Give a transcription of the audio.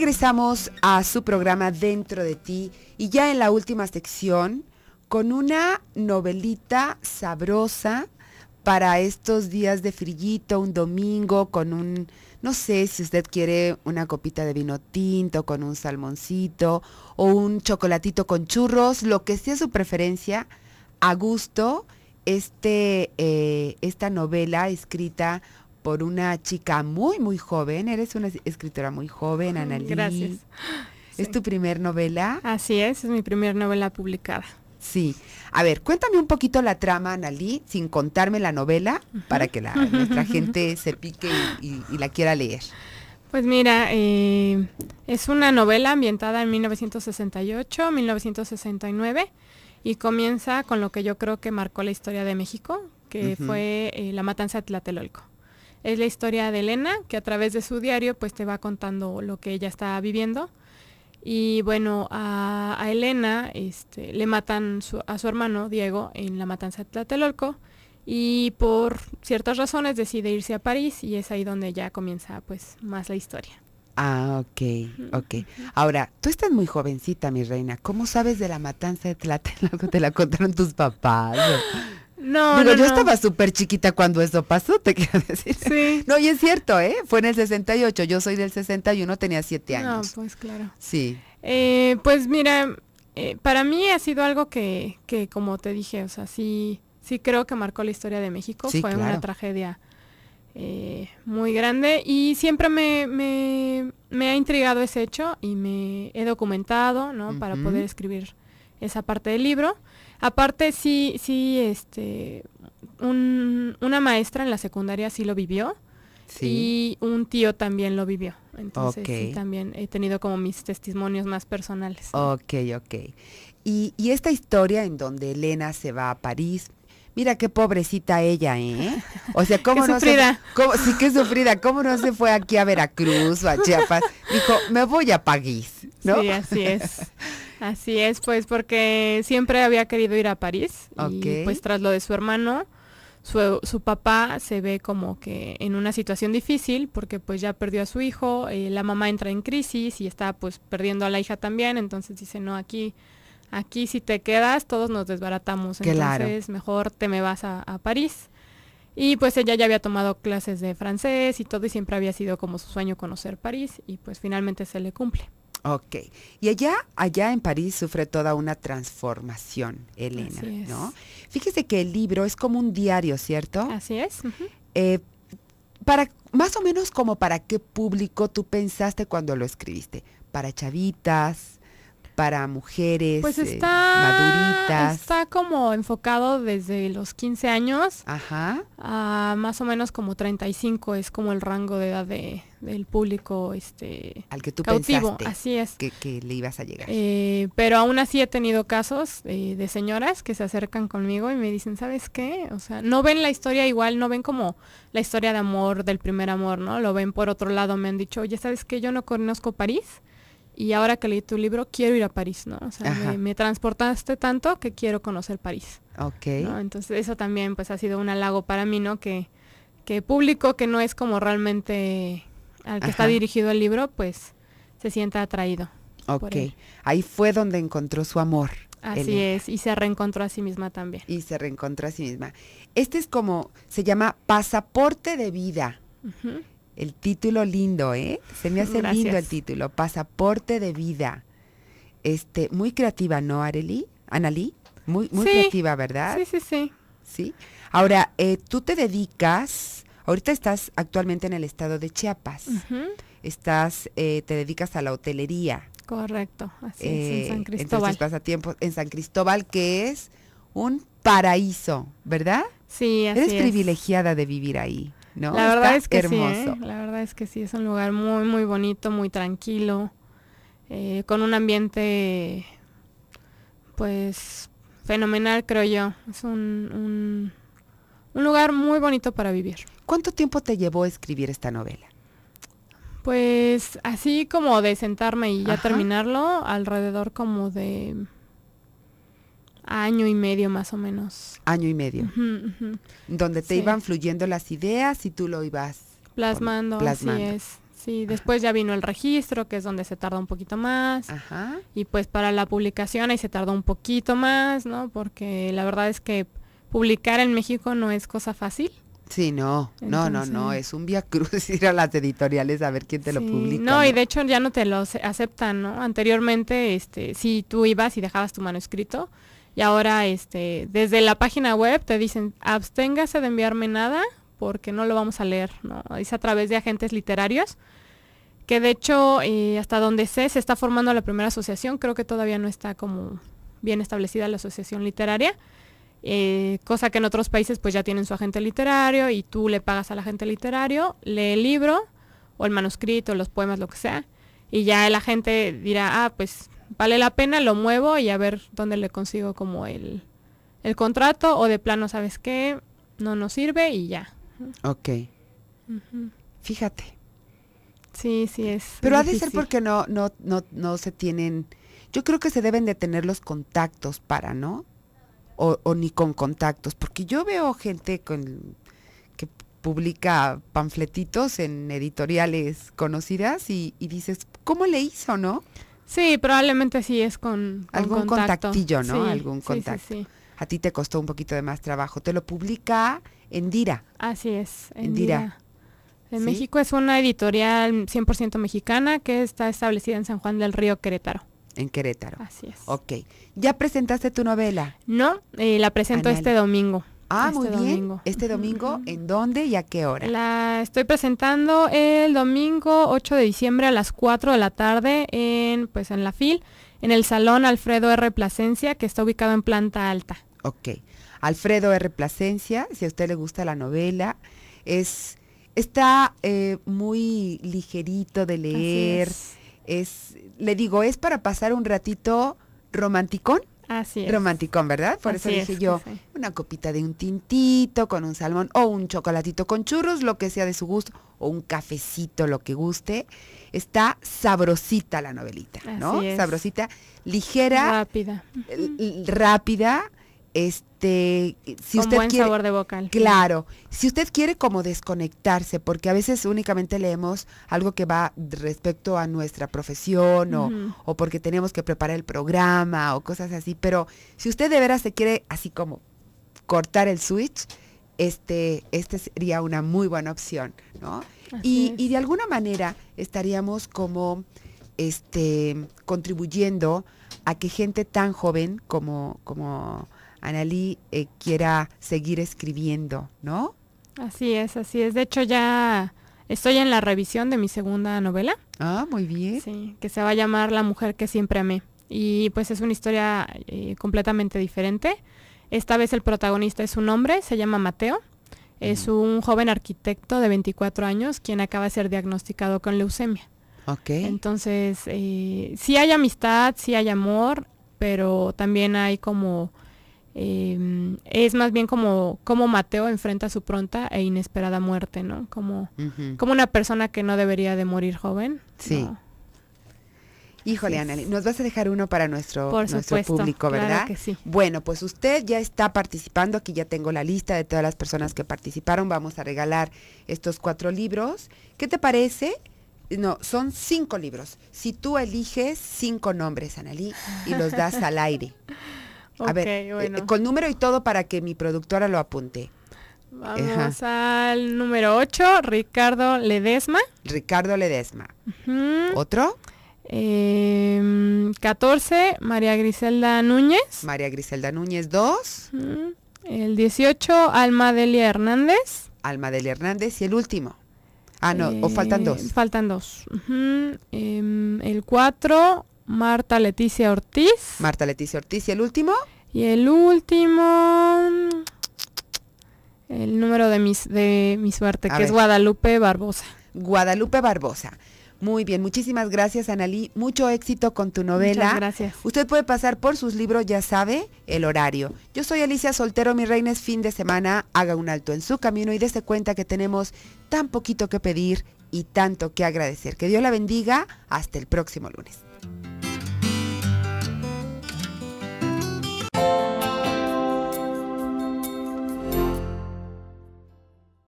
regresamos a su programa Dentro de ti y ya en la última sección con una novelita sabrosa para estos días de frillito, un domingo con un, no sé si usted quiere una copita de vino tinto con un salmoncito o un chocolatito con churros, lo que sea su preferencia, a gusto, este, eh, esta novela escrita por una chica muy, muy joven. Eres una escritora muy joven, Analí. Gracias. ¿Es tu primer novela? Así es, es mi primera novela publicada. Sí. A ver, cuéntame un poquito la trama, Analí, sin contarme la novela, para que la, nuestra gente se pique y, la quiera leer. Pues mira, eh, es una novela ambientada en 1968, 1969, y comienza con lo que yo creo que marcó la historia de México, que fue eh, la matanza de Tlatelolco. Es la historia de Elena, que a través de su diario pues te va contando lo que ella está viviendo. Y bueno, a, Elena este, le matan a su hermano Diego en la matanza de Tlatelolco y por ciertas razones decide irse a París y es ahí donde ya comienza pues más la historia. Ah, ok, ok. Ahora, tú estás muy jovencita, mi reina. ¿Cómo sabes de la matanza de Tlatelolco? ¿Te la contaron tus papás? No, yo estaba súper chiquita cuando eso pasó, te quiero decir. Sí. No, y es cierto, ¿eh? Fue en el 68, yo soy del 61, tenía 7 años. No, pues claro. Sí. Eh, pues mira, eh, para mí ha sido algo que, que, como te dije, o sea, sí, sí creo que marcó la historia de México. Fue una tragedia eh, muy grande y siempre me, me, ha intrigado ese hecho y me he documentado, ¿no? Para poder escribir esa parte del libro. Aparte, sí, sí, este, una maestra en la secundaria sí lo vivió. Sí. Y un tío también lo vivió. Entonces, sí, también he tenido como mis testimonios más personales. Ok, ok. Y, y esta historia en donde Elena se va a París, mira qué pobrecita ella, ¿eh? O sea, cómo no sufrida. cómo, sí que sufrida, cómo no se fue aquí a Veracruz o a Chiapas. Dijo, "Me voy a París", ¿no? Sí, así es. Así es, pues porque siempre había querido ir a París. Y pues tras lo de su hermano, su, papá se ve como que en una situación difícil porque pues ya perdió a su hijo, eh, la mamá entra en crisis y está pues perdiendo a la hija también, entonces dice, no, aquí, aquí si te quedas todos nos desbaratamos, entonces mejor te me vas a París. Y pues ella ya había tomado clases de francés y todo y siempre había sido como su sueño conocer París y pues finalmente se le cumple. Ok. Y allá, allá en París sufre toda una transformación, Elena, ¿no? Fíjese que el libro es como un diario, ¿cierto? Así es. Eh, para, más o menos como para qué público tú pensaste cuando lo escribiste. Para chavitas, para mujeres pues eh, está, Está como enfocado desde los 15 años Ajá. a más o menos como 35 es como el rango de edad de, del público este al que tú cautivo. así es que, le ibas a llegar eh, pero aún así he tenido casos eh, de señoras que se acercan conmigo y me dicen sabes qué o sea no ven la historia igual no ven como la historia de amor del primer amor no lo ven por otro lado me han dicho oye sabes que yo no conozco París y ahora que leí tu libro quiero ir a París, ¿no? O sea, me, transportaste tanto que quiero conocer París. Ok. Entonces eso también pues ha sido un halago para mí, ¿no? Que, que público que no es como realmente al que está dirigido el libro, pues se sienta atraído. Ok. Ahí fue donde encontró su amor. Así es, y se reencontró a sí misma también. Y se reencontró a sí misma. Este es como, se llama pasaporte de vida. Ajá. El título lindo, ¿eh? Se me hace lindo el título, Pasaporte de Vida. Este, muy creativa, ¿no, Areli? Analí, muy, muy creativa, ¿verdad? Sí, sí, sí. Sí. Ahora, eh, tú te dedicas, ahorita estás actualmente en el estado de Chiapas. Estás, eh, te dedicas a la hotelería. Correcto, así es, en eh, San Cristóbal. Entonces en San Cristóbal, que es un paraíso, ¿verdad? Sí, así Eres privilegiada de vivir ahí. La verdad es que sí, ¿eh? la verdad es que sí, es un lugar muy, muy bonito, muy tranquilo, eh, con un ambiente, pues, fenomenal, creo yo. Es un, un, lugar muy bonito para vivir. ¿Cuánto tiempo te llevó escribir esta novela? Pues así como de sentarme y ya terminarlo, alrededor como de año y medio más o menos. Año y medio. Donde te iban fluyendo las ideas y tú lo ibas plasmando. Así es. Sí, después ya vino el registro, que es donde se tarda un poquito más. Ajá. Y pues para la publicación ahí se tardó un poquito más, ¿no? Porque la verdad es que publicar en México no es cosa fácil. Sí, no, no, no, no, es un vía cruz ir a las editoriales a ver quién te lo publica. No, no, y de hecho ya no te lo aceptan, ¿no? Anteriormente, este, si tú ibas y dejabas tu manuscrito, y ahora este, desde la página web te dicen, absténgase de enviarme nada porque no lo vamos a leer, ¿no? a través de agentes literarios, que de hecho, eh, hasta donde sé, se está formando la primera asociación, creo que todavía no está como bien establecida la asociación literaria, eh, cosa que en otros países pues ya tienen su agente literario y tú le pagas al agente literario, lee el libro o el manuscrito, los poemas, lo que sea, y ya el agente dirá, ah, pues vale la pena, lo muevo y a ver dónde le consigo como el, el contrato o de plano, ¿sabes qué? No nos sirve y ya. Ok. Fíjate. Sí, sí es. Pero ha de ser porque no, no, no, no se tienen. Yo creo que se deben de tener los contactos para, ¿no? O, o ni con contactos, porque yo veo gente con que publica panfletitos en editoriales conocidas y, y dices, ¿cómo le hizo, no? Sí, probablemente sí es con, algún contactillo, ¿no? algún contacto. Sí, A ti te costó un poquito de más trabajo. Te lo publica Endira. Así es, en Endira. En México es una editorial 100% mexicana que está establecida en San Juan del Río, Querétaro. En Querétaro. Así es. Ok. ¿Ya presentaste tu novela? No, y eh, la presento este domingo. Ah, este muy bien. Este domingo, ¿en dónde y a qué hora? La estoy presentando el domingo 8 de diciembre a las 4 de la tarde en, pues, en la FIL, en el Salón Alfredo R. Plasencia, que está ubicado en planta alta. Ok. Alfredo R. Plasencia, si a usted le gusta la novela, es está eh, muy ligerito de leer. Es. le digo, es para pasar un ratito romanticón Así es. Romanticón, ¿verdad? Por eso dije yo, una copita de un tintito con un salmón o un chocolatito con churros, lo que sea de su gusto, o un cafecito, lo que guste. Está sabrosita la novelita, ¿no? Sabrosita, ligera, rápida, rápida este, si usted quiere, de vocal Claro, si usted quiere como desconectarse, porque a veces únicamente leemos algo que va respecto a nuestra profesión o, porque tenemos que preparar el programa o cosas así, pero si usted de veras se quiere así como cortar el switch, este, este sería una muy buena opción, ¿no? Y, y, de alguna manera estaríamos como este, contribuyendo a que gente tan joven como, como Analí eh, quiera seguir escribiendo, ¿no? Así es, así es. De hecho, ya estoy en la revisión de mi segunda novela. Ah, muy bien. Sí, que se va a llamar La mujer que siempre amé. Y pues es una historia eh, completamente diferente. Esta vez el protagonista es un hombre, se llama Mateo. Es un joven arquitecto de 24 años quien acaba de ser diagnosticado con leucemia. Ok. Entonces, eh, sí hay amistad, sí hay amor, pero también hay como Em, es más bien como, Mateo enfrenta su pronta e inesperada muerte, ¿no? Como, como una persona que no debería de morir joven. Sí. Híjole, Analí nos vas a dejar uno para nuestro, público, ¿verdad? que sí. Bueno, pues usted ya está participando, aquí ya tengo la lista de todas las personas que participaron, vamos a regalar estos cuatro libros. ¿Qué te parece? No, son cinco libros. Si tú eliges cinco nombres, Analí y los das al aire. a ver, eh, con número y todo para que mi productora lo apunte. Vamos al número 8, Ricardo Ledesma. Ricardo Ledesma. ¿Otro? 14, em, María Griselda Núñez. María Griselda Núñez, 2. El 18, Alma Delia Hernández. Alma Delia Hernández. Y el último. Ah, no, o faltan eh, dos. Faltan dos. Em, el 4, Marta Leticia Ortiz. Marta Leticia Ortiz. ¿Y el último? Y el último, el número de, mis, de mi suerte, que es Guadalupe Barbosa. Guadalupe Barbosa. Muy bien, muchísimas gracias Analí, mucho éxito con tu novela. Muchas gracias. Usted puede pasar por sus libros, ya sabe, el horario. Yo soy Alicia Soltero, mi reina es fin de semana, haga un alto en su camino y dése cuenta que tenemos tan poquito que pedir y tanto que agradecer. Que Dios la bendiga, hasta el próximo lunes.